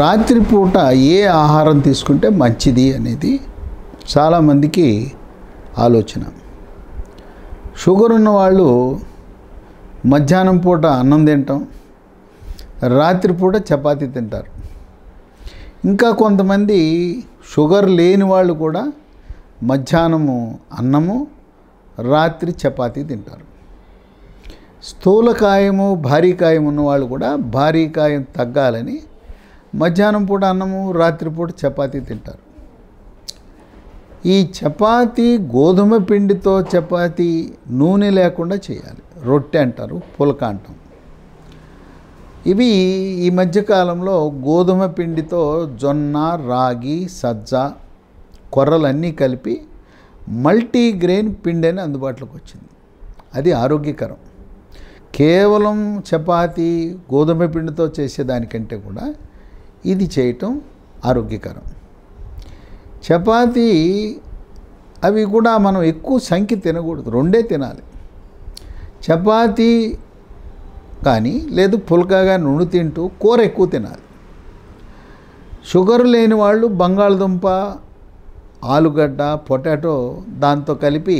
రాత్రిపూట ఏ ఆహారం తీసుకుంటే మంచిది అనేది చాలామందికి ఆలోచన షుగర్ ఉన్న వాళ్ళు మధ్యాహ్నం పూట అన్నం తింటాం రాత్రిపూట చపాతి తింటారు ఇంకా కొంతమంది షుగర్ లేని వాళ్ళు కూడా మధ్యాహ్నము అన్నము రాత్రి చపాతి తింటారు స్థూలకాయము భారీకాయం ఉన్నవాళ్ళు కూడా భారీకాయం తగ్గాలని మధ్యాహ్నం పూట అన్నము రాత్రిపూట చపాతీ తింటారు ఈ చపాతీ గోధుమ పిండితో చపాతీ నూనె లేకుండా చేయాలి రొట్టె అంటారు పులక అంటాం ఇవి ఈ మధ్యకాలంలో గోధుమ పిండితో జొన్న రాగి సజ్జ కొర్రలన్నీ కలిపి మల్టీగ్రెయిన్ పిండి అని అందుబాటులోకి వచ్చింది అది ఆరోగ్యకరం కేవలం చపాతీ గోధుమ పిండితో చేసేదానికంటే కూడా ఇది చేయటం ఆరోగ్యకరం చపాతీ అవి కూడా మనం ఎక్కువ సంఖ్య తినకూడదు రెండే తినాలి చపాతీ కానీ లేదు పుల్కాగా నుండి తింటూ కూర ఎక్కువ తినాలి షుగర్ లేని వాళ్ళు బంగాళదుంప ఆలుగడ్డ పొటాటో దాంతో కలిపి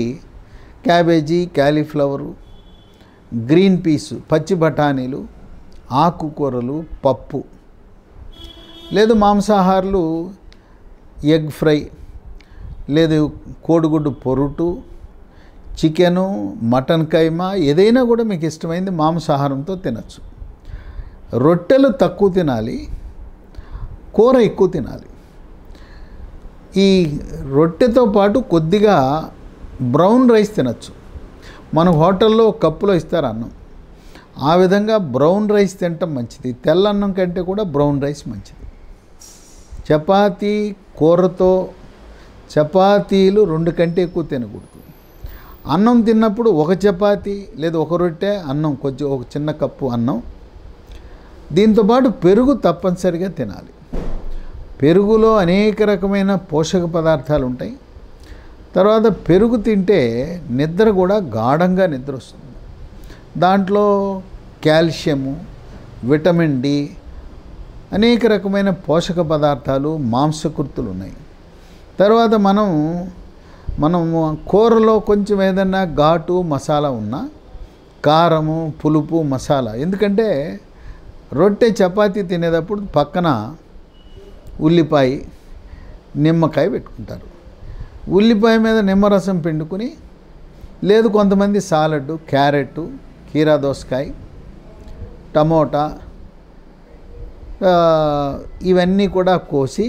క్యాబేజీ క్యాలీఫ్లవరు గ్రీన్ పీసు పచ్చి బఠానీలు ఆకుకూరలు పప్పు లేదు మాంసాహారులు ఎగ్ ఫ్రై లేదు కోడిగుడ్డు పొరుటు చికెను మటన్ కైమా ఏదైనా కూడా మీకు ఇష్టమైంది మాంసాహారంతో తినచ్చు రొట్టెలు తక్కువ తినాలి కూర ఎక్కువ తినాలి ఈ రొట్టెతో పాటు కొద్దిగా బ్రౌన్ రైస్ తినచ్చు మన హోటల్లో కప్పులో ఇస్తారు అన్నం ఆ విధంగా బ్రౌన్ రైస్ తినటం మంచిది తెల్ల అన్నం కంటే కూడా బ్రౌన్ రైస్ మంచిది చపాతీ కూరతో చపాతీలు రెండు కంటే ఎక్కువ తినకూడదు అన్నం తిన్నప్పుడు ఒక చపాతీ లేదా ఒక రొట్టె అన్నం కొంచెం ఒక చిన్న కప్పు అన్నం దీంతోపాటు పెరుగు తప్పనిసరిగా తినాలి పెరుగులో అనేక రకమైన పోషక పదార్థాలు ఉంటాయి తర్వాత పెరుగు తింటే నిద్ర కూడా గాఢంగా నిద్ర వస్తుంది దాంట్లో కాల్షియము విటమిన్ డి అనేక రకమైన పోషక పదార్థాలు మాంసకృతులు ఉన్నాయి తర్వాత మనం మనము కూరలో కొంచెం ఏదన్నా ఘాటు మసాలా ఉన్నా కారము పులుపు మసాలా ఎందుకంటే రొట్టె చపాతీ తినేటప్పుడు పక్కన ఉల్లిపాయ నిమ్మకాయ పెట్టుకుంటారు ఉల్లిపాయ మీద నిమ్మరసం పిండుకొని లేదు కొంతమంది సాలడ్ క్యారెట్ కీరా దోసకాయ టమోటా ఇవన్నీ కూడా కోసి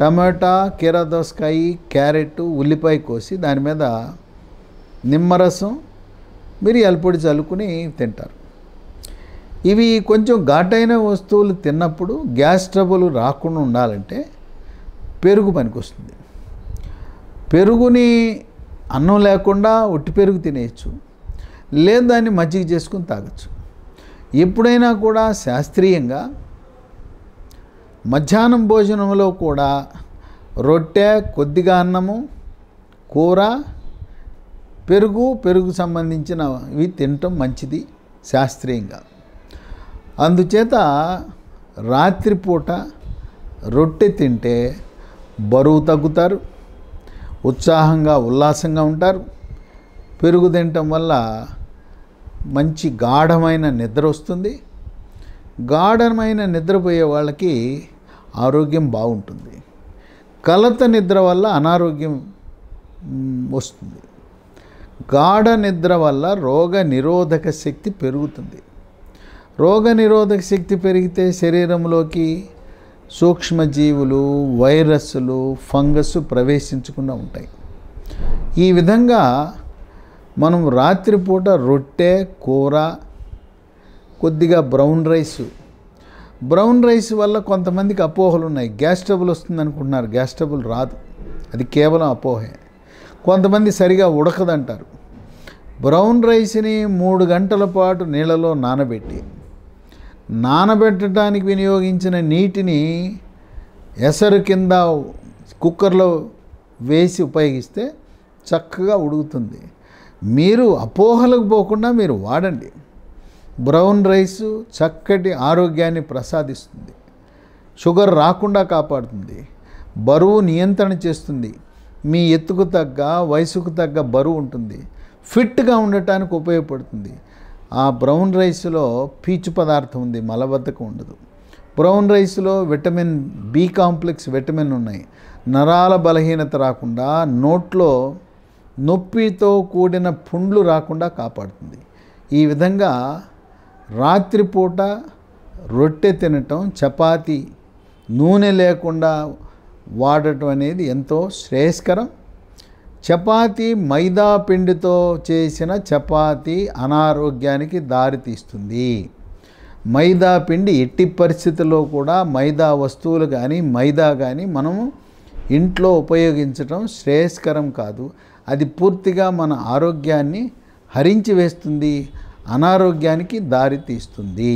టమాటా కీరదోసకాయ క్యారెట్ ఉల్లిపాయ కోసి దాని మీద నిమ్మరసం మిరియాల పొడి చల్లుకుని తింటారు ఇవి కొంచెం ఘాటైన వస్తువులు తిన్నప్పుడు గ్యాస్ ట్రబుల్ రాకుండా ఉండాలంటే పెరుగు పనికొస్తుంది పెరుగుని అన్నం లేకుండా ఒట్టి పెరుగు తినేయచ్చు లేదా దాన్ని మజ్జిగ చేసుకుని తాగచ్చు ఎప్పుడైనా కూడా శాస్త్రీయంగా మధ్యాహ్నం భోజనంలో కూడా రొట్టె కొద్దిగా అన్నము కూర పెరుగు పెరుగు సంబంధించినవి తినటం మంచిది శాస్త్రీయంగా అందుచేత రాత్రిపూట రొట్టె తింటే బరువు తగ్గుతారు ఉత్సాహంగా ఉల్లాసంగా ఉంటారు పెరుగు తినటం వల్ల మంచి గాఢమైన నిద్ర వస్తుంది గాఢమైన నిద్రపోయే వాళ్ళకి ఆరోగ్యం బాగుంటుంది కలత నిద్ర వల్ల అనారోగ్యం వస్తుంది గాఢ నిద్ర వల్ల రోగ నిరోధక శక్తి పెరుగుతుంది రోగ నిరోధక శక్తి పెరిగితే శరీరంలోకి సూక్ష్మజీవులు వైరస్లు ఫంగస్ ప్రవేశించకుండా ఉంటాయి ఈ విధంగా మనం రాత్రిపూట రొట్టె కూర కొద్దిగా బ్రౌన్ రైసు బ్రౌన్ రైస్ వల్ల కొంతమందికి అపోహలు ఉన్నాయి గ్యాస్ ట్రబుల్ వస్తుంది అనుకుంటున్నారు గ్యాస్ ట్రబుల్ రాదు అది కేవలం అపోహే కొంతమంది సరిగా ఉడకదంటారు బ్రౌన్ రైస్ని మూడు గంటల పాటు నీళ్ళలో నానబెట్టి నానబెట్టడానికి వినియోగించిన నీటిని ఎసరు కింద కుక్కర్లో వేసి ఉపయోగిస్తే చక్కగా ఉడుకుతుంది మీరు అపోహలకు పోకుండా మీరు వాడండి బ్రౌన్ రైస్ చక్కటి ఆరోగ్యాన్ని ప్రసాదిస్తుంది షుగర్ రాకుండా కాపాడుతుంది బరువు నియంత్రణ చేస్తుంది మీ ఎత్తుకు తగ్గ వయసుకు తగ్గ బరువు ఉంటుంది ఫిట్గా ఉండటానికి ఉపయోగపడుతుంది ఆ బ్రౌన్ రైస్లో పీచు పదార్థం ఉంది మలబద్ధకం ఉండదు బ్రౌన్ రైస్లో విటమిన్ బి కాంప్లెక్స్ విటమిన్ ఉన్నాయి నరాల బలహీనత రాకుండా నోట్లో నొప్పితో కూడిన పుండ్లు రాకుండా కాపాడుతుంది ఈ విధంగా రాత్రిపూట రొట్టె తినటం చపాతి నూనె లేకుండా వాడటం అనేది ఎంతో శ్రేయస్కరం చపాతి మైదా పిండితో చేసిన చపాతి అనారోగ్యానికి దారితీస్తుంది మైదా పిండి ఎట్టి పరిస్థితుల్లో కూడా మైదా వస్తువులు కానీ మైదా కానీ మనము ఇంట్లో ఉపయోగించడం శ్రేయస్కరం కాదు అది పూర్తిగా మన ఆరోగ్యాన్ని హరించి వేస్తుంది అనారోగ్యానికి దారితీస్తుంది